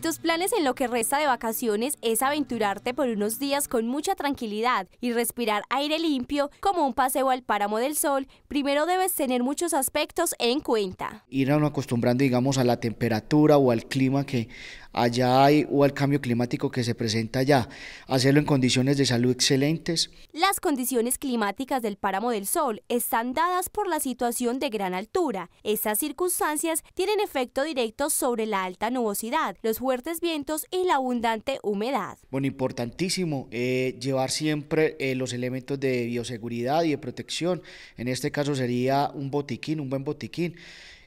tus planes en lo que resta de vacaciones es aventurarte por unos días con mucha tranquilidad y respirar aire limpio como un paseo al páramo del sol, primero debes tener muchos aspectos en cuenta. Ir a uno acostumbrando, digamos, a la temperatura o al clima que allá hay, o al cambio climático que se presenta allá. Hacerlo en condiciones de salud excelentes. Las condiciones climáticas del páramo del sol están dadas por la situación de gran altura. Esas circunstancias tienen efecto directo sobre la alta nubosidad, los fuertes vientos y la abundante humedad. Bueno, importantísimo eh, llevar siempre eh, los elementos de bioseguridad y de protección. En este caso sería un botiquín, un buen botiquín.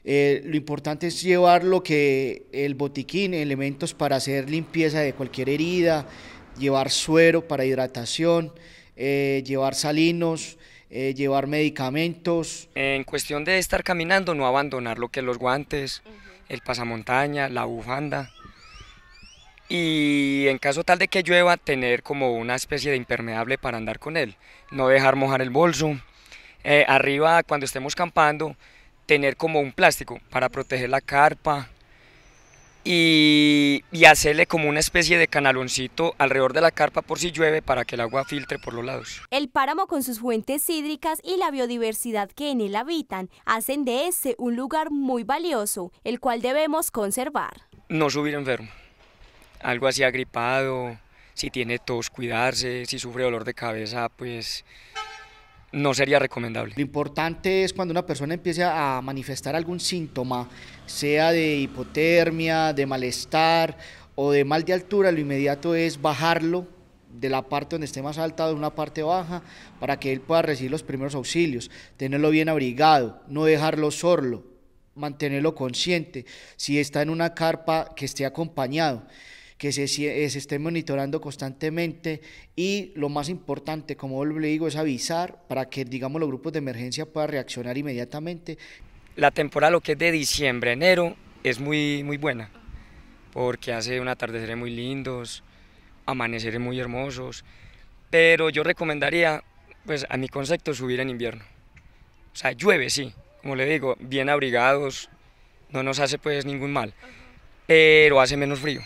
Eh, lo importante es llevar lo que el botiquín, elementos para hacer limpieza de cualquier herida, llevar suero para hidratación, eh, llevar salinos, eh, llevar medicamentos. En cuestión de estar caminando, no abandonar lo que los guantes, el pasamontaña, la bufanda. Y en caso tal de que llueva, tener como una especie de impermeable para andar con él. No dejar mojar el bolso. arriba, cuando estemos campando, tener como un plástico para proteger la carpa y, hacerle como una especie de canaloncito alrededor de la carpa por si llueve para que el agua filtre por los lados. El páramo con sus fuentes hídricas y la biodiversidad que en él habitan hacen de este un lugar muy valioso, el cual debemos conservar. No subir enfermo, algo así agripado, si tiene tos cuidarse, si sufre dolor de cabeza pues no sería recomendable. Lo importante es cuando una persona empiece a manifestar algún síntoma, sea de hipotermia, de malestar o de mal de altura, lo inmediato es bajarlo de la parte donde esté más alta a una parte baja para que él pueda recibir los primeros auxilios, tenerlo bien abrigado, no dejarlo solo, mantenerlo consciente, si está en una carpa que esté acompañado que eh, se, esté monitorando constantemente y lo más importante, como le digo, es avisar para que, digamos, los grupos de emergencia puedan reaccionar inmediatamente. La temporada, lo que es de diciembre, enero, es muy, muy buena, porque hace un atardecer muy lindos, amaneceres muy hermosos, pero yo recomendaría, pues a mi concepto, subir en invierno. O sea, llueve, sí, como le digo, bien abrigados, no nos hace pues ningún mal, pero hace menos frío.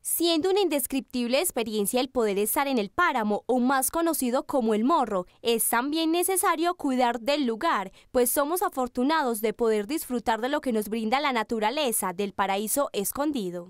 Siendo una indescriptible experiencia el poder estar en el páramo, o más conocido como el morro, es también necesario cuidar del lugar, pues somos afortunados de poder disfrutar de lo que nos brinda la naturaleza del paraíso escondido.